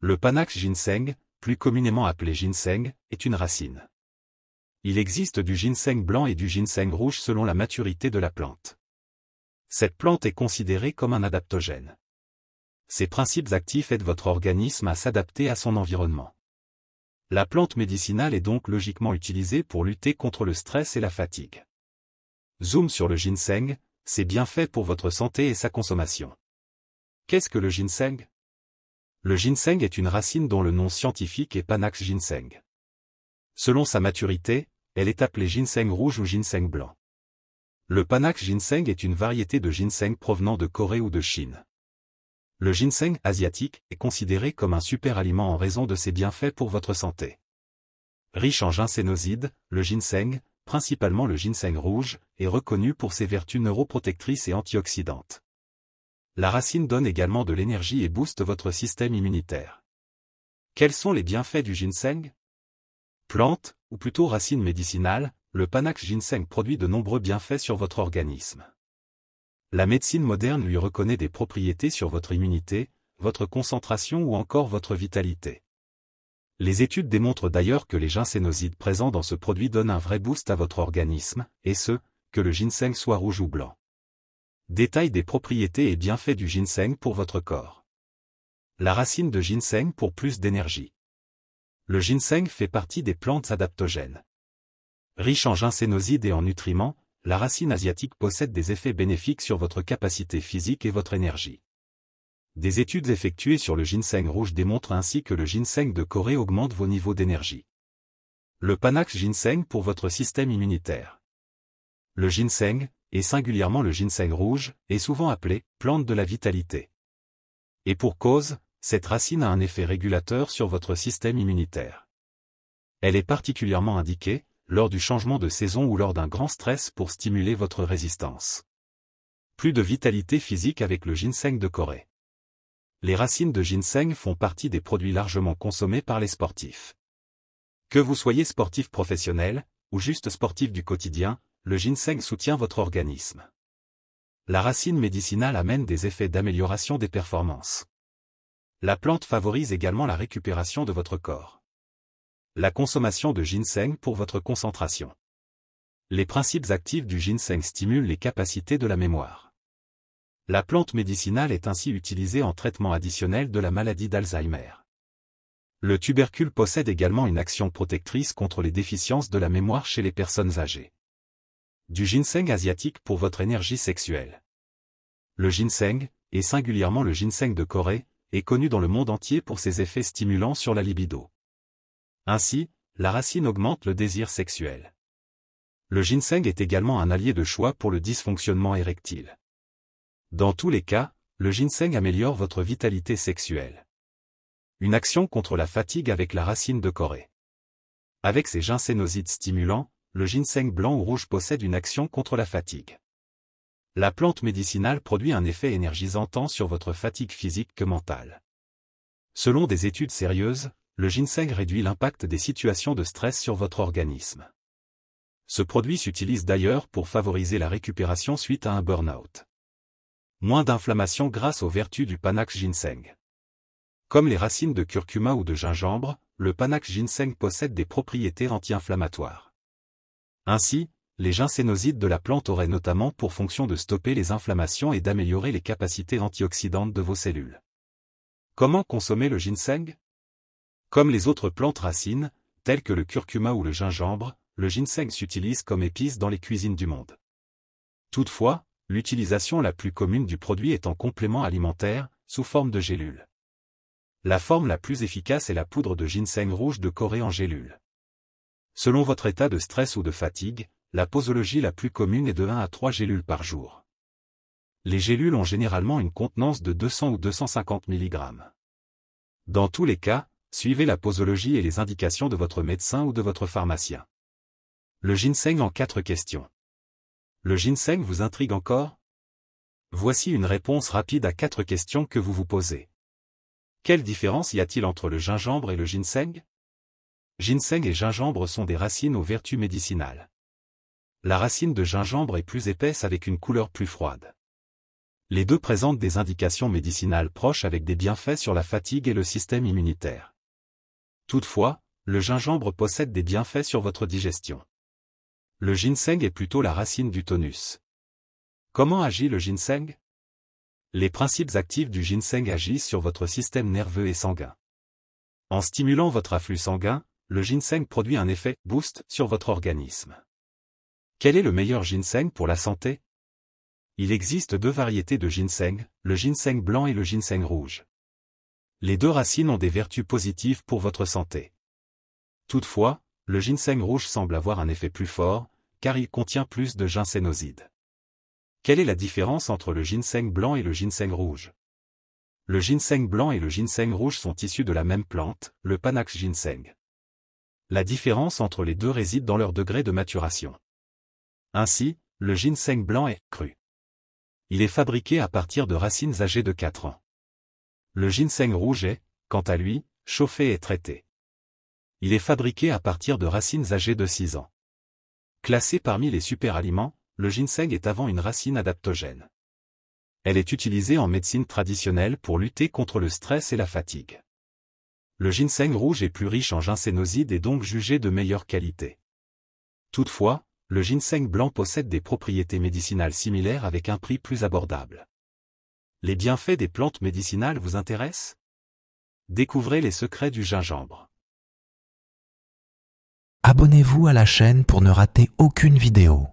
Le Panax ginseng, plus communément appelé ginseng, est une racine. Il existe du ginseng blanc et du ginseng rouge selon la maturité de la plante. Cette plante est considérée comme un adaptogène. Ses principes actifs aident votre organisme à s'adapter à son environnement. La plante médicinale est donc logiquement utilisée pour lutter contre le stress et la fatigue. Zoom sur le ginseng, c'est bien fait pour votre santé et sa consommation. Qu'est-ce que le ginseng le ginseng est une racine dont le nom scientifique est Panax ginseng. Selon sa maturité, elle est appelée ginseng rouge ou ginseng blanc. Le Panax ginseng est une variété de ginseng provenant de Corée ou de Chine. Le ginseng asiatique est considéré comme un super aliment en raison de ses bienfaits pour votre santé. Riche en ginsénosides, le ginseng, principalement le ginseng rouge, est reconnu pour ses vertus neuroprotectrices et antioxydantes. La racine donne également de l'énergie et booste votre système immunitaire. Quels sont les bienfaits du ginseng Plante, ou plutôt racine médicinale, le panax ginseng produit de nombreux bienfaits sur votre organisme. La médecine moderne lui reconnaît des propriétés sur votre immunité, votre concentration ou encore votre vitalité. Les études démontrent d'ailleurs que les ginsénosides présents dans ce produit donnent un vrai boost à votre organisme, et ce, que le ginseng soit rouge ou blanc. Détail des propriétés et bienfaits du ginseng pour votre corps. La racine de ginseng pour plus d'énergie. Le ginseng fait partie des plantes adaptogènes. Riche en ginsénosides et en nutriments, la racine asiatique possède des effets bénéfiques sur votre capacité physique et votre énergie. Des études effectuées sur le ginseng rouge démontrent ainsi que le ginseng de Corée augmente vos niveaux d'énergie. Le Panax ginseng pour votre système immunitaire. Le ginseng, et singulièrement le ginseng rouge, est souvent appelé « plante de la vitalité ». Et pour cause, cette racine a un effet régulateur sur votre système immunitaire. Elle est particulièrement indiquée, lors du changement de saison ou lors d'un grand stress pour stimuler votre résistance. Plus de vitalité physique avec le ginseng de Corée. Les racines de ginseng font partie des produits largement consommés par les sportifs. Que vous soyez sportif professionnel, ou juste sportif du quotidien, le ginseng soutient votre organisme. La racine médicinale amène des effets d'amélioration des performances. La plante favorise également la récupération de votre corps. La consommation de ginseng pour votre concentration. Les principes actifs du ginseng stimulent les capacités de la mémoire. La plante médicinale est ainsi utilisée en traitement additionnel de la maladie d'Alzheimer. Le tubercule possède également une action protectrice contre les déficiences de la mémoire chez les personnes âgées. Du ginseng asiatique pour votre énergie sexuelle. Le ginseng, et singulièrement le ginseng de Corée, est connu dans le monde entier pour ses effets stimulants sur la libido. Ainsi, la racine augmente le désir sexuel. Le ginseng est également un allié de choix pour le dysfonctionnement érectile. Dans tous les cas, le ginseng améliore votre vitalité sexuelle. Une action contre la fatigue avec la racine de Corée. Avec ses ginsénosides stimulants, le ginseng blanc ou rouge possède une action contre la fatigue. La plante médicinale produit un effet énergisant tant sur votre fatigue physique que mentale. Selon des études sérieuses, le ginseng réduit l'impact des situations de stress sur votre organisme. Ce produit s'utilise d'ailleurs pour favoriser la récupération suite à un burn-out. Moins d'inflammation grâce aux vertus du Panax ginseng. Comme les racines de curcuma ou de gingembre, le Panax ginseng possède des propriétés anti-inflammatoires. Ainsi, les ginsénosides de la plante auraient notamment pour fonction de stopper les inflammations et d'améliorer les capacités antioxydantes de vos cellules. Comment consommer le ginseng Comme les autres plantes racines, telles que le curcuma ou le gingembre, le ginseng s'utilise comme épice dans les cuisines du monde. Toutefois, l'utilisation la plus commune du produit est en complément alimentaire, sous forme de gélules. La forme la plus efficace est la poudre de ginseng rouge de Corée en gélules. Selon votre état de stress ou de fatigue, la posologie la plus commune est de 1 à 3 gélules par jour. Les gélules ont généralement une contenance de 200 ou 250 mg. Dans tous les cas, suivez la posologie et les indications de votre médecin ou de votre pharmacien. Le ginseng en 4 questions. Le ginseng vous intrigue encore Voici une réponse rapide à 4 questions que vous vous posez. Quelle différence y a-t-il entre le gingembre et le ginseng Ginseng et gingembre sont des racines aux vertus médicinales. La racine de gingembre est plus épaisse avec une couleur plus froide. Les deux présentent des indications médicinales proches avec des bienfaits sur la fatigue et le système immunitaire. Toutefois, le gingembre possède des bienfaits sur votre digestion. Le ginseng est plutôt la racine du tonus. Comment agit le ginseng Les principes actifs du ginseng agissent sur votre système nerveux et sanguin. En stimulant votre afflux sanguin, le ginseng produit un effet boost sur votre organisme. Quel est le meilleur ginseng pour la santé Il existe deux variétés de ginseng, le ginseng blanc et le ginseng rouge. Les deux racines ont des vertus positives pour votre santé. Toutefois, le ginseng rouge semble avoir un effet plus fort, car il contient plus de ginsénosides. Quelle est la différence entre le ginseng blanc et le ginseng rouge Le ginseng blanc et le ginseng rouge sont issus de la même plante, le Panax ginseng la différence entre les deux réside dans leur degré de maturation. Ainsi, le ginseng blanc est cru. Il est fabriqué à partir de racines âgées de 4 ans. Le ginseng rouge est, quant à lui, chauffé et traité. Il est fabriqué à partir de racines âgées de 6 ans. Classé parmi les superaliments, le ginseng est avant une racine adaptogène. Elle est utilisée en médecine traditionnelle pour lutter contre le stress et la fatigue le ginseng rouge est plus riche en ginsénosides et donc jugé de meilleure qualité. Toutefois, le ginseng blanc possède des propriétés médicinales similaires avec un prix plus abordable. Les bienfaits des plantes médicinales vous intéressent Découvrez les secrets du gingembre. Abonnez-vous à la chaîne pour ne rater aucune vidéo.